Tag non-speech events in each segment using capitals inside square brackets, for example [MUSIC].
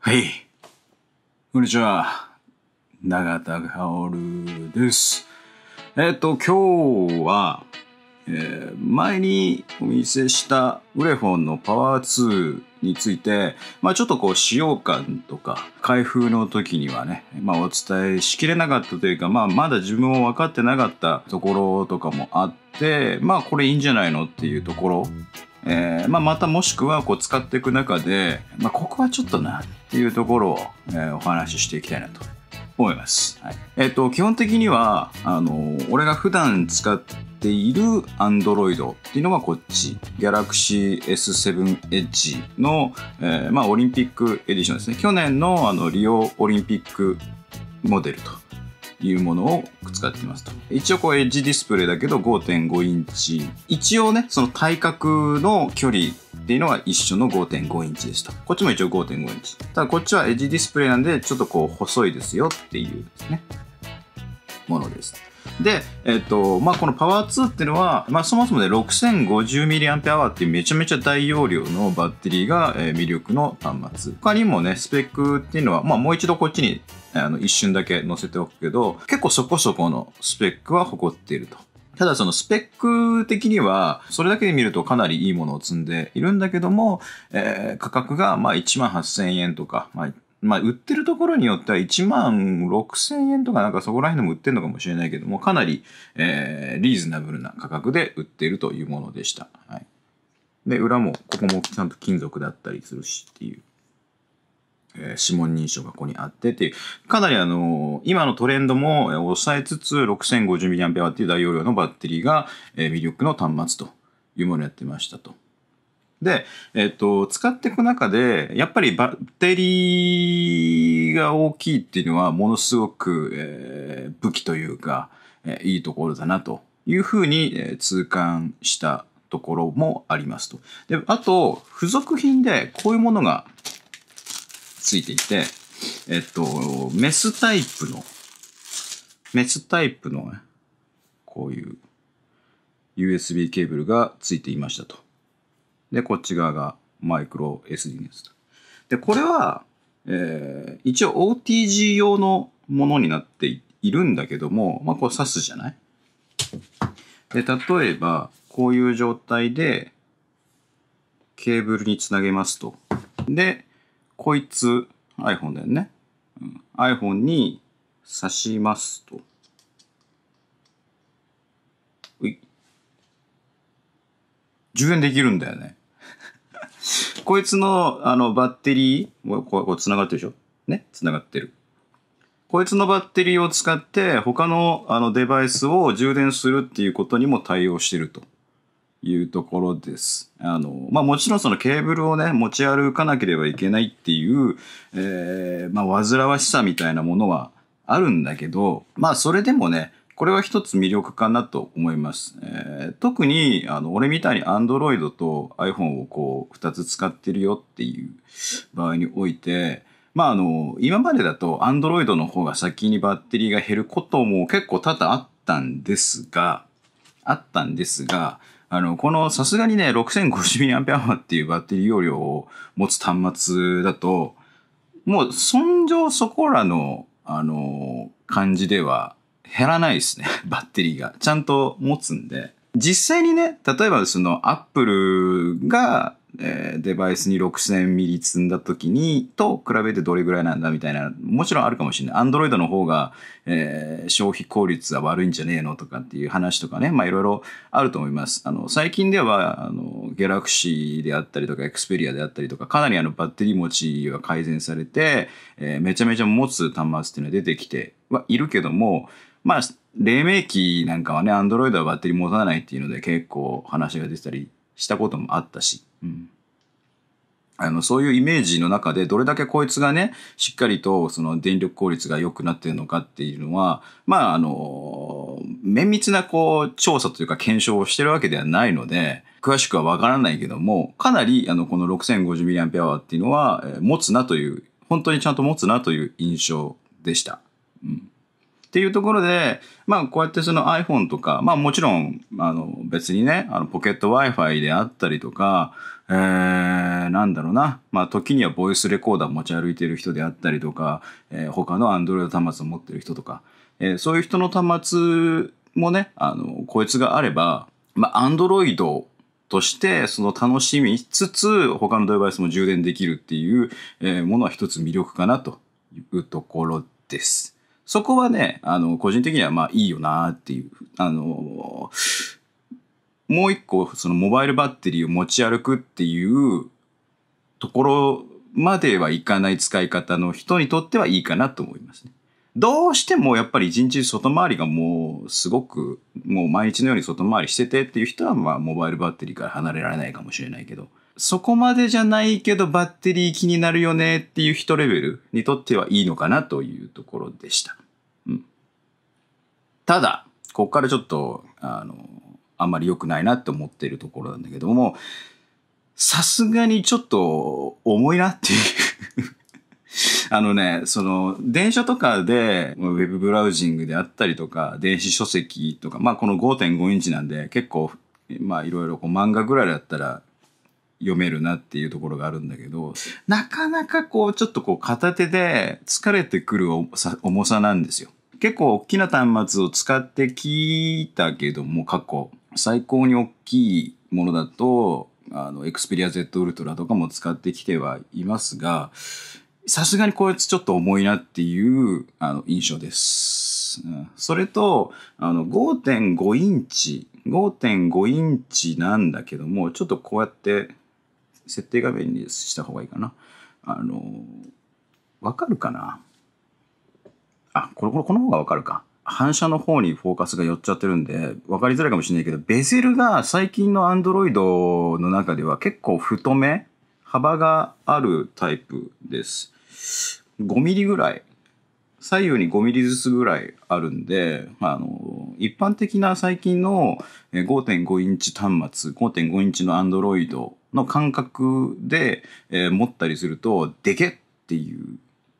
はい。こんにちは。永田薫です。えっ、ー、と、今日は、えー、前にお見せしたウレフォンのパワー2について、まあ、ちょっとこう使用感とか開封の時にはね、まあ、お伝えしきれなかったというか、まあ、まだ自分も分かってなかったところとかもあって、まあこれいいんじゃないのっていうところえーまあ、またもしくはこう使っていく中で、まあ、ここはちょっとなっていうところを、えー、お話ししていきたいなと思います。はい、えっ、ー、と、基本的には、あの、俺が普段使っている Android っていうのがこっち。Galaxy S7 Edge の、えー、まあ、オリンピックエディションですね。去年のあの、リオオリンピックモデルというものを使っていますと。一応こうエッジディスプレイだけど5.5インチ。一応ね、その対角の距離っていうのは一緒の5.5インチでした。こっちも一応5.5インチ。ただこっちはエッジディスプレイなんでちょっとこう細いですよっていうですね、ものです。で、えっと、まあ、このパワー2っていうのは、まあ、そもそもで 6050mAh っていうめちゃめちゃ大容量のバッテリーが、え魅力の端末。他にもね、スペックっていうのは、まあ、もう一度こっちに、あの、一瞬だけ載せておくけど、結構そこそこのスペックは誇っていると。ただそのスペック的には、それだけで見るとかなりいいものを積んでいるんだけども、えー、価格がまあ1万8000円とか、まあまあ、売ってるところによっては1万6千円とかなんかそこら辺でも売ってるのかもしれないけども、かなり、えー、リーズナブルな価格で売ってるというものでした。はい。で、裏も、ここもちゃんと金属だったりするしっていう。え指紋認証がここにあってっていう、かなりあの、今のトレンドも抑えつつ 6050mAh っていう大容量のバッテリーが魅力の端末というものをやってましたと。で、えっと、使っていく中で、やっぱりバッテリーが大きいっていうのは、ものすごく、えー、武器というか、えー、いいところだなというふうに、えー、痛感したところもありますと。で、あと、付属品でこういうものがついていて、えっと、メスタイプの、メスタイプの、こういう USB ケーブルがついていましたと。で、こっち側がマイクロ SD のやつと。で、これは、えー、一応 OTG 用のものになっているんだけども、まあ、これ刺すじゃないで、例えば、こういう状態で、ケーブルにつなげますと。で、こいつ、iPhone だよね。うん、iPhone に刺しますと。うい。10円できるんだよね。こいつの、あの、バッテリー、こう、こう、繋がってるでしょね繋がってる。こいつのバッテリーを使って、他の、あの、デバイスを充電するっていうことにも対応してるというところです。あの、まあ、もちろんそのケーブルをね、持ち歩かなければいけないっていう、えー、まあ、煩わしさみたいなものはあるんだけど、まあ、それでもね、これは一つ魅力かなと思います。えー、特に、あの、俺みたいに Android と iPhone をこう、二つ使ってるよっていう場合において、まあ、あの、今までだと Android の方が先にバッテリーが減ることも結構多々あったんですが、あったんですが、あの、このさすがにね、6050mAh っていうバッテリー容量を持つ端末だと、もう、尊重。そこらの、あの、感じでは、減らないですね、[LAUGHS] バッテリーが。ちゃんと持つんで。実際にね、例えばその、アップルが、えー、デバイスに6000ミリ積んだ時に、と比べてどれぐらいなんだみたいな、もちろんあるかもしれない。アンドロイドの方が、えー、消費効率は悪いんじゃねえのとかっていう話とかね、まあいろいろあると思います。あの、最近では、あの、g a ラクシーであったりとか、エクスペリアであったりとか、かなりあの、バッテリー持ちは改善されて、えー、めちゃめちゃ持つ端末っていうのは出てきてはいるけども、まあ、黎明期なんかはね、アンドロイドはバッテリー持たないっていうので結構話が出てたりしたこともあったし、うん。あの、そういうイメージの中で、どれだけこいつがね、しっかりと、その電力効率が良くなってるのかっていうのは、まあ、あの、綿密なこう、調査というか検証をしてるわけではないので、詳しくはわからないけども、かなり、あの、この 6050mAh っていうのは、え持つなという、本当にちゃんと持つなという印象でした。うん。っていうところで、まあこうやってその iPhone とか、まあもちろん、あの別にね、あのポケット Wi-Fi であったりとか、えー、なんだろうな、まあ時にはボイスレコーダー持ち歩いてる人であったりとか、えー、他の Android 端末を持ってる人とか、えー、そういう人の端末もね、あの、こいつがあれば、まあ Android としてその楽しみつつ他のデバイスも充電できるっていうえものは一つ魅力かなというところです。そこはね、あの、個人的にはまあいいよなっていう、あの、もう一個、そのモバイルバッテリーを持ち歩くっていうところまではいかない使い方の人にとってはいいかなと思いますね。どうしてもやっぱり一日外回りがもうすごくもう毎日のように外回りしててっていう人はまあモバイルバッテリーから離れられないかもしれないけどそこまでじゃないけどバッテリー気になるよねっていう人レベルにとってはいいのかなというところでした。うん。ただ、こっからちょっと、あの、あんまり良くないなって思ってるところなんだけども、さすがにちょっと重いなっていう [LAUGHS] あのね、その、電車とかで、ウェブブラウジングであったりとか、電子書籍とか、まあこの5.5インチなんで、結構、まあいろいろこう漫画ぐらいだったら、読めるなっていうところがあるんだけど、なかなかこう、ちょっとこう、片手で疲れてくる重さなんですよ。結構大きな端末を使ってきたけども、過去、最高に大きいものだと、あの、エクスペリア Z ウルトラとかも使ってきてはいますが、さすがにこいつちょっと重いなっていう、あの、印象です。それと、あの、5.5インチ、5.5インチなんだけども、ちょっとこうやって設定画面にした方がいいかな。あの、わかるかなあ、これ、これ、この方がわかるか。反射の方にフォーカスが寄っちゃってるんで、わかりづらいかもしれないけど、ベゼルが最近のアンドロイドの中では結構太め、幅があるタイプです。5ミリぐらい。左右に5ミリずつぐらいあるんで、あの、一般的な最近の5.5インチ端末、5.5インチのアンドロイドの感覚で、えー、持ったりすると、でけっていう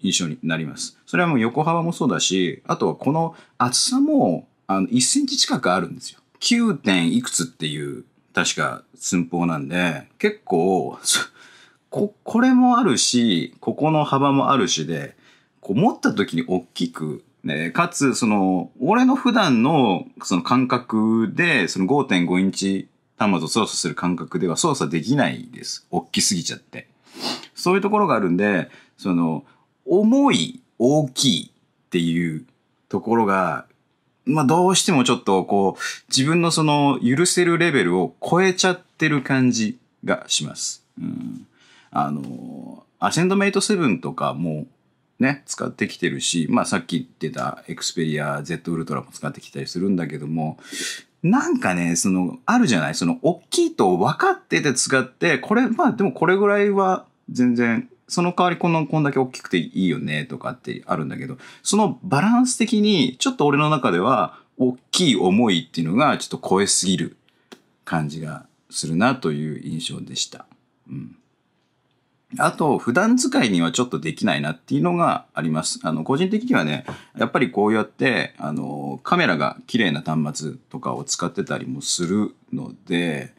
印象になります。それはもう横幅もそうだし、あとはこの厚さも、あの、1センチ近くあるんですよ。9. 点いくつっていう、確か寸法なんで、結構、こ、これもあるし、ここの幅もあるしで、こう持った時に大きく、ね、かつ、その、俺の普段の、その感覚で、その5.5インチ端末を操作する感覚では操作できないです。大きすぎちゃって。そういうところがあるんで、その、重い、大きいっていうところが、まあどうしてもちょっとこう、自分のその許せるレベルを超えちゃってる感じがします。うん。あの、アセンドメイト7とかもね、使ってきてるし、まあさっき言ってたエクスペリア Z ウルトラも使ってきたりするんだけども、なんかね、その、あるじゃないその、大きいと分かってて使って、これ、まあでもこれぐらいは全然、その代わりこの、こんだけ大きくていいよね、とかってあるんだけど、そのバランス的に、ちょっと俺の中では、大きい思いっていうのが、ちょっと超えすぎる感じがするなという印象でした。うん。あと、普段使いにはちょっとできないなっていうのがあります。あの、個人的にはね、やっぱりこうやって、あの、カメラが綺麗な端末とかを使ってたりもするので、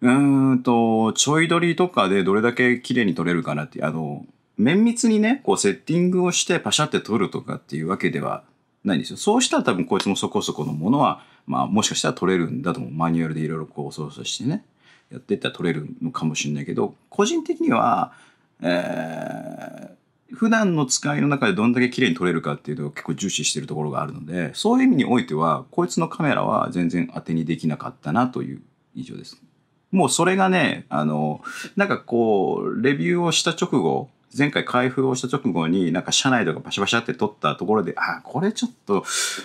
うーんと、ちょい撮りとかでどれだけ綺麗に撮れるかなって、あの、綿密にね、こうセッティングをしてパシャって撮るとかっていうわけではないんですよ。そうしたら多分こいつもそこそこのものは、まあもしかしたら撮れるんだと思う。マニュアルでいろいろこう操作してね。やっていったら取れるのかもしれないけど個人的には、えー、普段の使いの中でどんだけ綺麗に撮れるかっていうのを結構重視してるところがあるのでそういう意味においてはこいつのカメラは全然当てにできなかったなという以上です。もうそれがね、あの、なんかこう、レビューをした直後、前回開封をした直後になんか車内とかバシャバシャって撮ったところで、あ、これちょっと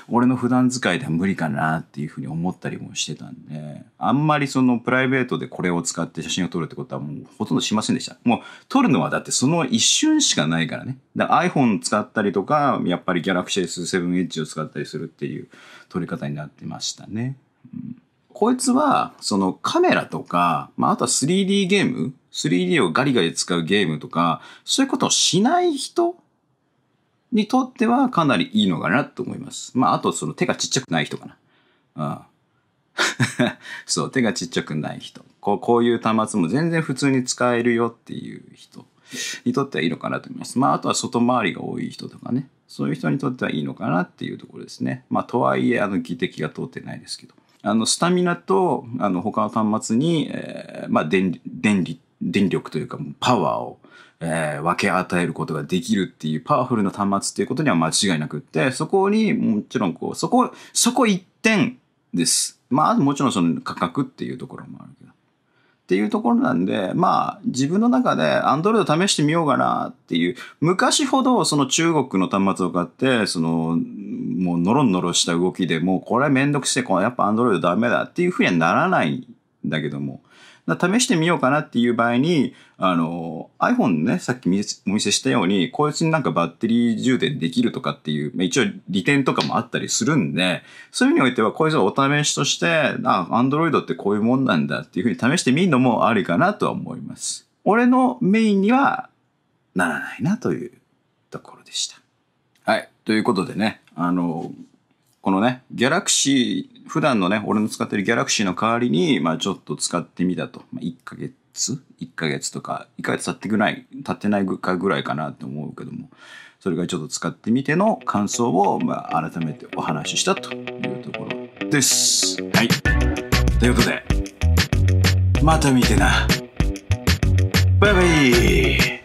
俺の普段使いでは無理かなっていうふうに思ったりもしてたんで、あんまりそのプライベートでこれを使って写真を撮るってことはもうほとんどしませんでした。もう撮るのはだってその一瞬しかないからね。だから iPhone 使ったりとか、やっぱり Galaxy S7 Edge を使ったりするっていう撮り方になってましたね。こいつは、そのカメラとか、まあ、あとは 3D ゲーム ?3D をガリガリ使うゲームとか、そういうことをしない人にとってはかなりいいのかなと思います。まあ、あとその手がちっちゃくない人かな。うん。[LAUGHS] そう、手がちっちゃくない人。こう、こういう端末も全然普通に使えるよっていう人にとってはいいのかなと思います。まあ、あとは外回りが多い人とかね。そういう人にとってはいいのかなっていうところですね。まあ、とはいえ、あの、議的が通ってないですけど。あのスタミナとあの他の端末に、えー、まあ電電力電力というかパワーを、えー、分け与えることができるっていうパワフルな端末っていうことには間違いなくってそこにもちろんこうそこそこ一点ですまあもちろんその価格っていうところもあるけどっていうところなんで、まあ自分の中で Android 試してみようかなっていう、昔ほどその中国の端末を買って、そのもうノロノロした動きでもうこれめんどくせえ、やっぱ Android ダメだっていうふうにはならないんだけども、試してみようかなっていう場合に、あの、iPhone ね、さっきお見せしたように、こいつになんかバッテリー充電できるとかっていう、まあ、一応利点とかもあったりするんで、そういうふうにおいては、こいつはお試しとして、あ、Android ってこういうもんなんだっていうふうに試してみるのもありかなとは思います。俺のメインにはならないなというところでした。はい。ということでね、あの、このね、ギャラクシー、普段のね、俺の使ってるギャラクシーの代わりに、まあちょっと使ってみたと。まあ、1ヶ月 ?1 ヶ月とか、1ヶ月経ってぐらい、経ってないかぐらいかなって思うけども、それがちょっと使ってみての感想を、まあ、改めてお話ししたというところです。はい。ということで、また見てな。バイバイ